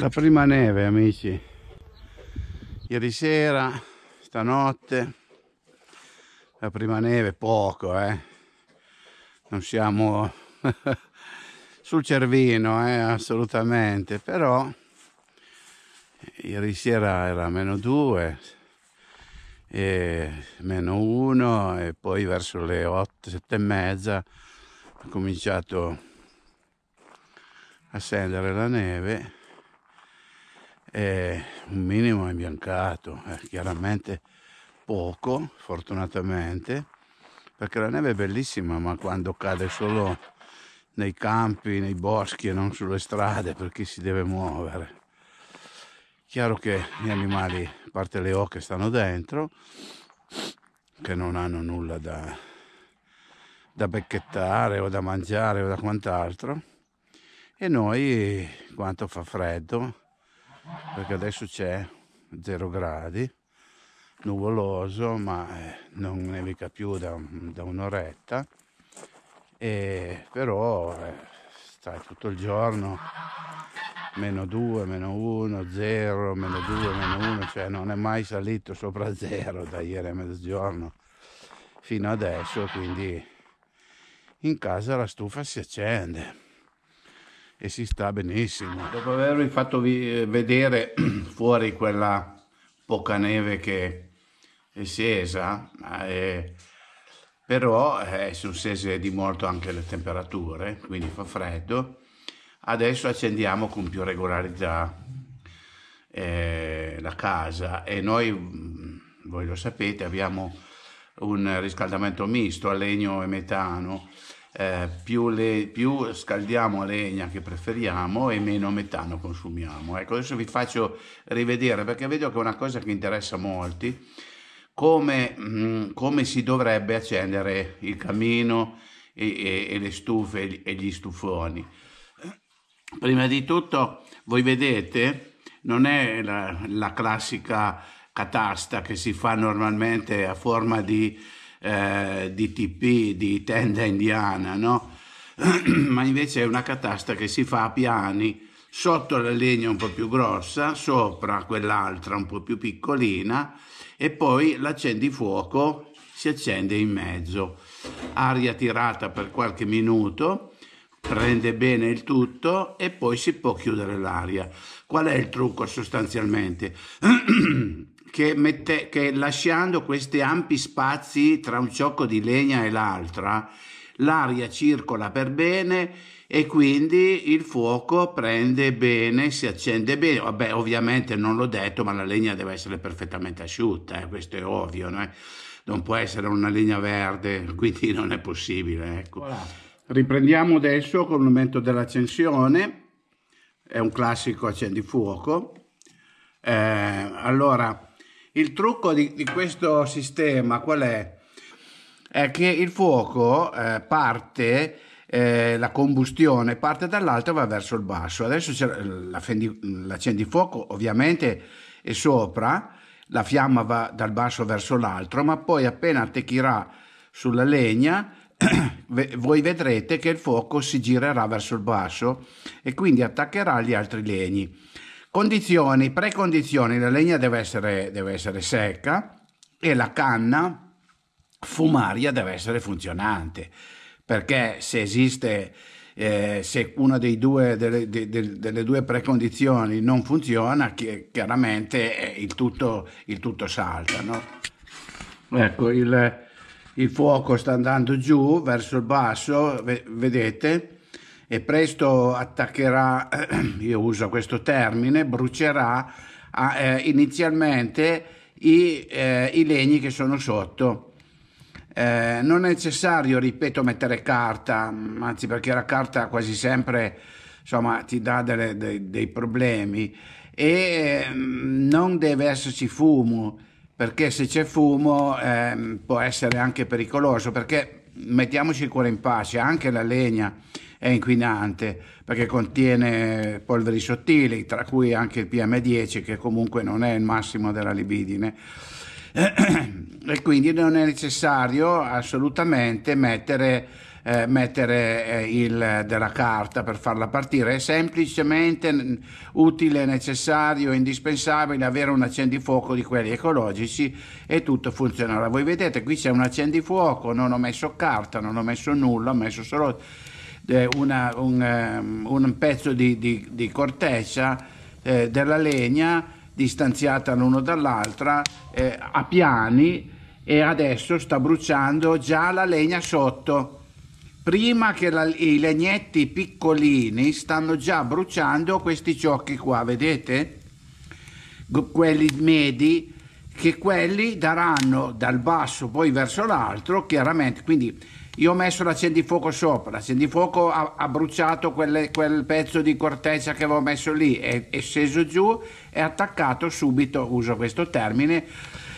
La prima neve amici, ieri sera, stanotte, la prima neve poco, eh? non siamo sul cervino, eh? assolutamente, però ieri sera era meno 2, meno 1 e poi verso le 8, 7 e mezza ha cominciato a scendere la neve eh, un minimo imbiancato, eh, chiaramente poco, fortunatamente, perché la neve è bellissima, ma quando cade solo nei campi, nei boschi e non sulle strade per chi si deve muovere. Chiaro che gli animali, a parte le oche, stanno dentro, che non hanno nulla da, da becchettare o da mangiare o da quant'altro. E noi, quanto fa freddo, perché adesso c'è 0 gradi, nuvoloso, ma eh, non nevica più da, da un'oretta, però eh, sta tutto il giorno meno 2, meno 1, 0, meno 2, meno 1, cioè non è mai salito sopra 0 da ieri a mezzogiorno fino adesso, quindi in casa la stufa si accende e si sta benissimo. Dopo avervi fatto vedere fuori quella poca neve che è scesa, eh, però eh, sono scese di molto anche le temperature, quindi fa freddo. Adesso accendiamo con più regolarità eh, la casa e noi, voi lo sapete, abbiamo un riscaldamento misto a legno e metano eh, più, le, più, scaldiamo legna che preferiamo e meno metano consumiamo. Ecco, adesso vi faccio rivedere perché vedo che è una cosa che interessa molti, come, mh, mm, come si dovrebbe accendere il camino e, e, e le stufe e gli stufoni. Prima di tutto, voi vedete, non è la, la classica catasta che si fa normalmente a forma di eh, di TP, di tenda indiana, no? ma invece è una catasta che si fa a piani, sotto la legna un po' più grossa, sopra quell'altra un po' più piccolina e poi l'accendifuoco si accende in mezzo. Aria tirata per qualche minuto, prende bene il tutto e poi si può chiudere l'aria. Qual è il trucco sostanzialmente? che, mette, che lasciando questi ampi spazi tra un ciocco di legna e l'altra, l'aria circola per bene e quindi il fuoco prende bene, si accende bene. Vabbè, ovviamente non l'ho detto, ma la legna deve essere perfettamente asciutta, eh? questo è ovvio, no? Eh? non può essere una legna verde, quindi non è possibile. Ecco. Voilà. Riprendiamo adesso con il momento dell'accensione, è un classico accendifuoco. Eh, allora, il trucco di, di questo sistema qual è? È che il fuoco eh, parte eh, la combustione parte dall'alto e va verso il basso. Adesso l'accendifuoco ovviamente è sopra, la fiamma va dal basso verso l'alto, ma poi appena attecchirà sulla legna voi vedrete che il fuoco si girerà verso il basso e quindi attaccherà gli altri legni. Condizioni, precondizioni, la legna deve essere, deve essere secca e la canna fumaria deve essere funzionante, perché se esiste... Eh, se una due, delle, de, de, delle, due precondizioni non funziona, chiaramente eh, il tutto, il tutto salta. No? Ecco, il, il fuoco sta andando giù verso il basso, vedete? e presto attaccherà, io uso questo termine, brucerà eh, inizialmente i, eh, i, legni che sono sotto. Eh, non è necessario, ripeto, mettere carta, anzi perché la carta quasi sempre insomma, ti dà delle, dei, dei, problemi e mm, non deve esserci fumo perché se c'è fumo ehm, può essere anche pericoloso perché mettiamoci il cuore in pace, anche la legna è inquinante perché contiene polveri sottili, tra cui anche il PM10 che comunque non è il massimo della libidine e quindi non è necessario assolutamente mettere, eh, mettere eh, il, della carta per farla partire, è semplicemente utile, necessario, indispensabile avere un accendifuoco di quelli ecologici e tutto funzionerà. Voi vedete qui c'è un accendifuoco, non ho messo carta, non ho messo nulla, ho messo solo eh, una, un, ehm, un, pezzo di, di, di corteccia eh, della legna distanziata l'uno dall'altra eh, a piani e adesso sta bruciando già la legna sotto. Prima che la, i legnetti piccolini stanno già bruciando questi ciocchi qua, vedete? Quelli medi che quelli daranno dal basso poi verso l'altro, chiaramente, quindi io ho messo l'accendifuoco sopra, l'accendifuoco ha, ha bruciato quelle, quel pezzo di corteccia che avevo messo lì, è, è sceso giù e attaccato subito, uso questo termine,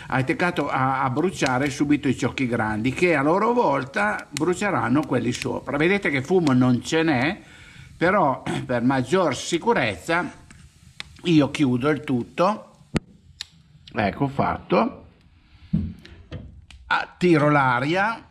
ha attaccato a, a, bruciare subito i ciocchi grandi che a loro volta bruceranno quelli sopra. Vedete che fumo non ce n'è, però eh, per maggior sicurezza io chiudo il tutto ecco fatto, ah, tiro l'aria,